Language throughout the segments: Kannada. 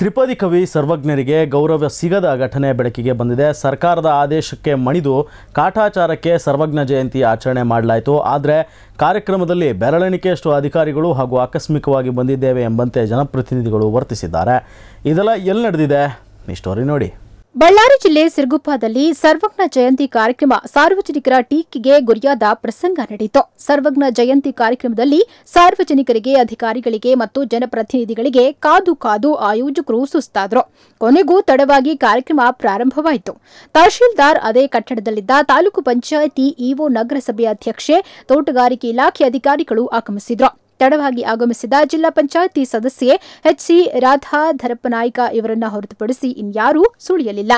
ತ್ರಿಪದಿ ಕವಿ ಸರ್ವಜ್ಞರಿಗೆ ಗೌರವ ಸಿಗದ ಘಟನೆ ಬೆಳಕಿಗೆ ಬಂದಿದೆ ಸರ್ಕಾರದ ಆದೇಶಕ್ಕೆ ಮಣಿದು ಕಾಟಾಚಾರಕ್ಕೆ ಸರ್ವಜ್ಞ ಜಯಂತಿ ಆಚರಣೆ ಮಾಡಲಾಯಿತು ಆದರೆ ಕಾರ್ಯಕ್ರಮದಲ್ಲಿ ಬೆರಳೆಣಿಕೆಯಷ್ಟು ಅಧಿಕಾರಿಗಳು ಹಾಗೂ ಆಕಸ್ಮಿಕವಾಗಿ ಬಂದಿದ್ದೇವೆ ಎಂಬಂತೆ ಜನಪ್ರತಿನಿಧಿಗಳು ವರ್ತಿಸಿದ್ದಾರೆ ಇದೆಲ್ಲ ಎಲ್ಲಿ ನಡೆದಿದೆ ಈ ಸ್ಟೋರಿ ನೋಡಿ ಬಳ್ಳಾರಿ ಜಿಲ್ಲೆ ಸಿರುಗುಪ್ಪದಲ್ಲಿ ಸರ್ವಜ್ಞ ಜಯಂತಿ ಕಾರ್ಯಕ್ರಮ ಸಾರ್ವಜನಿಕರ ಟೀಕೆಗೆ ಗುರಿಯಾದ ಪ್ರಸಂಗ ನಡೆಯಿತು ಸರ್ವಜ್ಞ ಜಯಂತಿ ಕಾರ್ಯಕ್ರಮದಲ್ಲಿ ಸಾರ್ವಜನಿಕರಿಗೆ ಅಧಿಕಾರಿಗಳಿಗೆ ಮತ್ತು ಜನಪ್ರತಿನಿಧಿಗಳಿಗೆ ಕಾದು ಕಾದು ಆಯೋಜಕರು ಸುಸ್ತಾದರು ಕೊನೆಗೂ ತಡವಾಗಿ ಕಾರ್ಯಕ್ರಮ ಪ್ರಾರಂಭವಾಯಿತು ತಹಶೀಲ್ದಾರ್ ಅದೇ ಕಟ್ಟಡದಲ್ಲಿದ್ದ ತಾಲೂಕು ಪಂಚಾಯಿತಿ ಇಒ ನಗರಸಭೆ ಅಧ್ಯಕ್ಷೆ ತೋಟಗಾರಿಕೆ ಇಲಾಖೆ ಅಧಿಕಾರಿಗಳು ಆಗಮಿಸಿದ್ರು ತಡವಾಗಿ ಆಗಮಿಸಿದ ಜಿಲ್ಲಾ ಪಂಚಾಯಿತಿ ಸದಸ್ಯೆ ಹೆಚ್ ಸಿ ರಾಧಾ ಧರಪ್ಪನಾಯ್ಕ ಇವರನ್ನ ಹೊರತುಪಡಿಸಿ ಇನ್ಯಾರೂ ಸುಳಿಯಲಿಲ್ಲ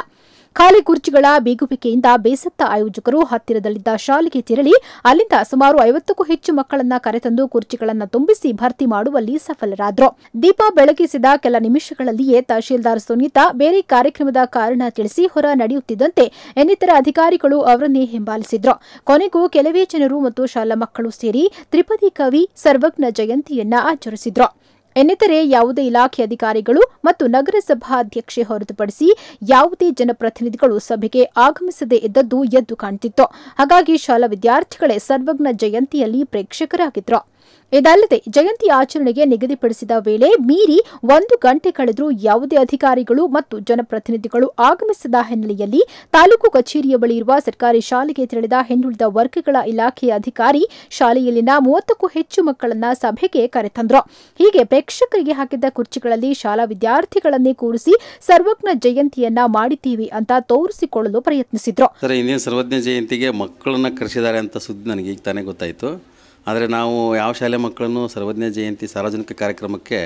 ಖಾಲಿ ಕುರ್ಚಿಗಳ ಬೀಗುವಿಕೆಯಿಂದ ಬೇಸತ್ತ ಆಯೋಜಕರು ಹತ್ತಿರದಲ್ಲಿದ್ದ ಶಾಲೆಗೆ ತೆರಳಿ ಅಲ್ಲಿಂದ ಸುಮಾರು ಐವತ್ತಕ್ಕೂ ಹೆಚ್ಚು ಮಕ್ಕಳನ್ನ ಕರೆತಂದು ಕುರ್ಚಿಗಳನ್ನು ತುಂಬಿಸಿ ಭರ್ತಿ ಮಾಡುವಲ್ಲಿ ಸಫಲರಾದರು ದೀಪ ಬೆಳಗಿಸಿದ ಕೆಲ ನಿಮಿಷಗಳಲ್ಲಿಯೇ ತಹಶೀಲ್ದಾರ್ ಸುನೀತಾ ಬೇರೆ ಕಾರ್ಯಕ್ರಮದ ಕಾರಣ ತಿಳಿಸಿ ಹೊರ ನಡೆಯುತ್ತಿದ್ದಂತೆ ಇನ್ನಿತರ ಅಧಿಕಾರಿಗಳು ಅವರನ್ನೇ ಹಿಂಬಾಲಿಸಿದ್ರು ಕೊನೆಗೂ ಕೆಲವೇ ಜನರು ಮತ್ತು ಶಾಲಾ ಮಕ್ಕಳು ಸೇರಿ ತ್ರಿಪದಿ ಕವಿ ಸರ್ವಜ್ಞ ಜಯಂತಿಯನ್ನ ಆಚರಿಸಿದ್ರು ಎನ್ನಿತರೆ ಯಾವುದೇ ಇಲಾಖೆ ಅಧಿಕಾರಿಗಳು ಮತ್ತು ನಗರಸಭಾಧ್ಯಕ್ಷೆ ಹೊರತುಪಡಿಸಿ ಯಾವುದೇ ಜನಪ್ರತಿನಿಧಿಗಳು ಸಭೆಗೆ ಆಗಮಿಸದೇ ಇದ್ದದ್ದು ಎದ್ದು ಕಾಣ್ತಿತ್ತು ಹಾಗಾಗಿ ಶಾಲಾ ವಿದ್ಯಾರ್ಥಿಗಳೇ ಸರ್ವಜ್ಞ ಜಯಂತಿಯಲ್ಲಿ ಪ್ರೇಕ್ಷಕರಾಗಿದ್ರು ಇದಲ್ಲದೆ ಜಯಂತಿ ಆಚರಣೆಗೆ ನಿಗದಿಪಡಿಸಿದ ವೇಳೆ ಮೀರಿ ಒಂದು ಗಂಟೆ ಕಳೆದರೂ ಯಾವುದೇ ಅಧಿಕಾರಿಗಳು ಮತ್ತು ಜನಪ್ರತಿನಿಧಿಗಳು ಆಗಮಿಸದ ಹಿನ್ನೆಲೆಯಲ್ಲಿ ತಾಲೂಕು ಕಚೇರಿಯ ಬಳಿ ಇರುವ ಸರ್ಕಾರಿ ಶಾಲೆಗೆ ತೆರಳಿದ ಹಿಂದುಳಿದ ವರ್ಗಗಳ ಇಲಾಖೆಯ ಅಧಿಕಾರಿ ಶಾಲೆಯಲ್ಲಿನ ಮೂವತ್ತಕ್ಕೂ ಹೆಚ್ಚು ಮಕ್ಕಳನ್ನ ಸಭೆಗೆ ಕರೆತಂದ್ರು ಹೀಗೆ ಪ್ರೇಕ್ಷಕರಿಗೆ ಹಾಕಿದ್ದ ಕುರ್ಚಿಗಳಲ್ಲಿ ಶಾಲಾ ವಿದ್ಯಾರ್ಥಿಗಳನ್ನೇ ಕೂರಿಸಿ ಸರ್ವಜ್ಞ ಜಯಂತಿಯನ್ನ ಮಾಡಿದ್ದೀವಿ ಅಂತ ತೋರಿಸಿಕೊಳ್ಳಲು ಪ್ರಯತ್ನಿಸಿದ್ರು ಸರ್ವಜ್ಞ ಜಯಂತಿಗೆ ಮಕ್ಕಳನ್ನ ಕರೆಸಿದ್ದಾರೆ ಅಂತ ಸುದ್ದಿ ನನಗೆ ಈಗ ತಾನೇ ಗೊತ್ತಾಯಿತು ಆದರೆ ನಾವು ಯಾವ ಶಾಲೆ ಮಕ್ಕಳನ್ನು ಸರ್ವಜ್ಞ ಜಯಂತಿ ಸಾರ್ವಜನಿಕ ಕಾರ್ಯಕ್ರಮಕ್ಕೆ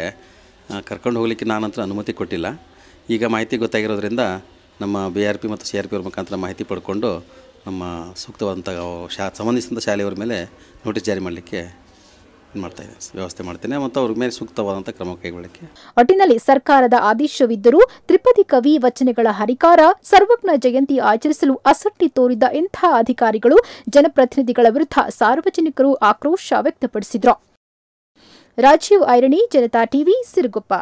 ಕರ್ಕೊಂಡು ಹೋಗಲಿಕ್ಕೆ ನಾನಂತರ ಅನುಮತಿ ಕೊಟ್ಟಿಲ್ಲ ಈಗ ಮಾಹಿತಿ ಗೊತ್ತಾಗಿರೋದ್ರಿಂದ ನಮ್ಮ ಬಿ ಆರ್ ಪಿ ಮತ್ತು ಸಿ ಆರ್ ಪಿ ಅವ್ರ ಮುಖಾಂತರ ಮಾಹಿತಿ ಪಡ್ಕೊಂಡು ನಮ್ಮ ಸೂಕ್ತವಾದಂಥ ಶಾ ಸಂಬಂಧಿಸಿದಂಥ ಶಾಲೆಯವ್ರ ಮೇಲೆ ನೋಟಿಸ್ ಜಾರಿ ಮಾಡಲಿಕ್ಕೆ ವ್ಯವಸ್ಥೆ ಮತ್ತು ಮೇಲೆ ಕ್ರಮ ಕೈಗೊಳ್ಳಕ್ಕೆ ಒಟ್ಟಿನಲ್ಲಿ ಸರ್ಕಾರದ ಆದೇಶವಿದ್ದರೂ ತ್ರಿಪದಿ ಕವಿ ವಚನಗಳ ಹರಿಕಾರ ಸರ್ವಜ್ಞ ಜಯಂತಿ ಆಚರಿಸಲು ಅಸಟ್ಟಿ ತೋರಿದ ಇಂಥ ಅಧಿಕಾರಿಗಳು ಜನಪ್ರತಿನಿಧಿಗಳ ವಿರುದ್ಧ ಸಾರ್ವಜನಿಕರು ಆಕ್ರೋಶ ವ್ಯಕ್ತಪಡಿಸಿದ್ರು ರಾಜೀವ್ ಐರಣಿ ಜನತಾ ಟಿವಿ ಸಿರುಗುಪ್ಪ